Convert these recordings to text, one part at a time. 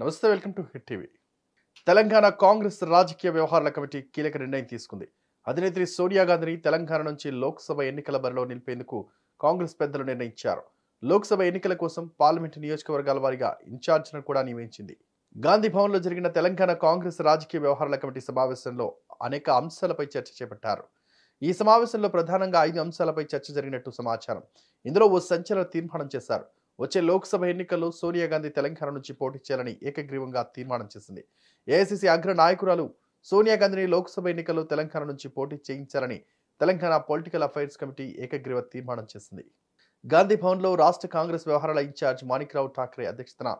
నమస్తే welcome to hit TV Telangana Congress రాజకీయ వ్యవహారాల కమిటీ కీలక నిర్ణయం తీసుకుంది అధినేత్రి సోనియా గాంధీని తెలంగాణ నుంచి లోక్సభ ఎన్నికల బరిలో నిలిపేందుకు కాంగ్రెస్ పెద్దలు నిర్ణయించారు లోక్సభ ఎన్నికల కోసం పార్లమెంటు నియోజకవర్గాల వారిగా ఇన్ఛార్జ్ను కూడా నియమించింది గాంధీ భవన్లో జరిగిన తెలంగాణ కాంగ్రెస్ రాజకీయ వ్యవహారాల కమిటీ సమావేశంలో అనేక అంశాలపై చర్చ చేపట్టారు ఈ సమావేశంలో ప్రధానంగా ఐదు అంశాలపై చర్చ జరిగినట్టు సమాచారం ఇందులో ఓ సంచలన తీర్మానం చేశారు వచ్చే లోక్సభ ఎన్నికల్లో సోనియా గాంధీ తెలంగాణ నుంచి పోటీ చేయాలని ఏకగ్రీవంగా తీర్మానం చేసింది ఏఐసిసి అగ్ర నాయకురాలు సోనియా గాంధీని లోక్సభ ఎన్నికల్లో తెలంగాణ నుంచి పోటీ చేయించాలని తెలంగాణ పొలిటికల్ అఫైర్స్ కమిటీ ఏకగ్రీవ తీర్మానం చేసింది గాంధీ భవన్లో రాష్ట్ర కాంగ్రెస్ వ్యవహారాల ఇన్ఛార్జ్ మాణిక్రావు ఠాక్రే అధ్యక్షతన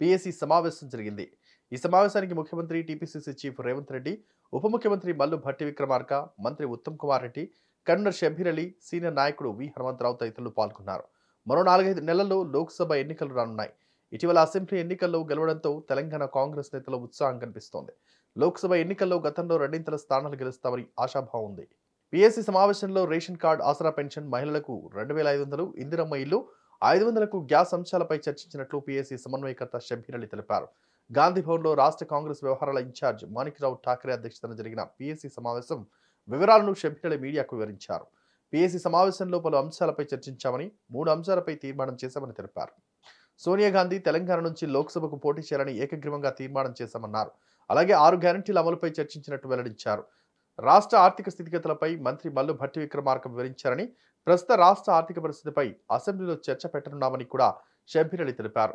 పిఎస్సి సమావేశం జరిగింది ఈ సమావేశానికి ముఖ్యమంత్రి టిపిసిసి చీఫ్ రేవంత్ రెడ్డి ఉప ముఖ్యమంత్రి మల్లు భట్టి విక్రమార్క మంత్రి ఉత్తమ్ కుమార్ రెడ్డి కన్నర్ షబీర్ అలీ సీనియర్ నాయకుడు వి హనుమంతరావు తదితరులు పాల్గొన్నారు మరో నాలుగైదు నెలల్లో లోక్సభ ఎన్నికలు రానున్నాయి ఇటీవల అసెంబ్లీ ఎన్నికల్లో గెలవడంతో తెలంగాణ కాంగ్రెస్ నేతల ఉత్సాహం కనిపిస్తోంది లోక్సభ ఎన్నికల్లో గతంలో రెండింతల స్థానాలు గెలుస్తామని ఆశాభావం ఉంది పిఎస్సి సమావేశంలో రేషన్ కార్డు ఆసరా పెన్షన్ మహిళలకు రెండు వేల ఐదు వందలు ఇందిరమ్మ ఇల్లు ఐదు వందలకు గ్యాస్ అంశాలపై చర్చించినట్లు పిఎస్సి సమన్వయకర్త షబ్బీర్ అలీ తెలిపారు గాంధీభవన్లో రాష్ట్ర కాంగ్రెస్ వ్యవహారాల ఇన్ఛార్జ్ మాణిక్రావు ఠాకరే అధ్యక్షతన జరిగిన పిఎస్సి సమావేశం వివరాలను షబ్బీర్ అలీ మీడియాకు వివరించారు పీఏసీ సమావేశంలో పలు అంశాలపై చర్చించామని మూడు అంశాలపై తీర్మానం చేశామని తెలిపారు సోనియా గాంధీ తెలంగాణ నుంచి లోక్సభకు పోటీ చేయాలని ఏకగ్రీవంగా తీర్మానం చేశామన్నారు అలాగే ఆరు గ్యారంటీల అమలుపై చర్చించినట్టు వెల్లడించారు రాష్ట్ర ఆర్థిక స్థితిగతులపై మంత్రి మల్లు భట్టి విక్రమార్క వివరించారని ప్రస్తుత రాష్ట్ర ఆర్థిక పరిస్థితిపై అసెంబ్లీలో చర్చ పెట్టనున్నామని కూడా షబ్బీర్ తెలిపారు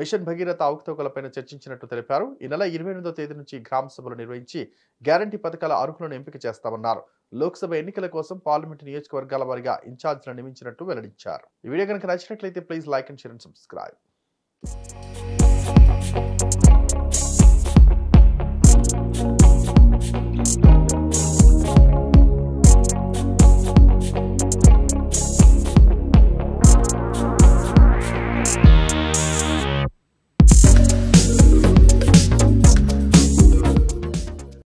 మిషన్ భగీరథ అవకతవకలపైన చర్చించినట్టు తెలిపారు ఈ నెల ఇరవై ఎనిమిదో తేదీ నుంచి గ్రామ సభలు నిర్వహించి గ్యారంటీ పథకాల అర్హులను ఎంపిక చేస్తామన్నారు లోక్సభ ఎన్నికల కోసం పార్లమెంటు నియోజకవర్గాల వారిగా ఇన్ఛార్జ్లను నియమించినట్టు వెల్లడించారు ఈ వీడియో కనుక నచ్చినట్లయితే please like and share and subscribe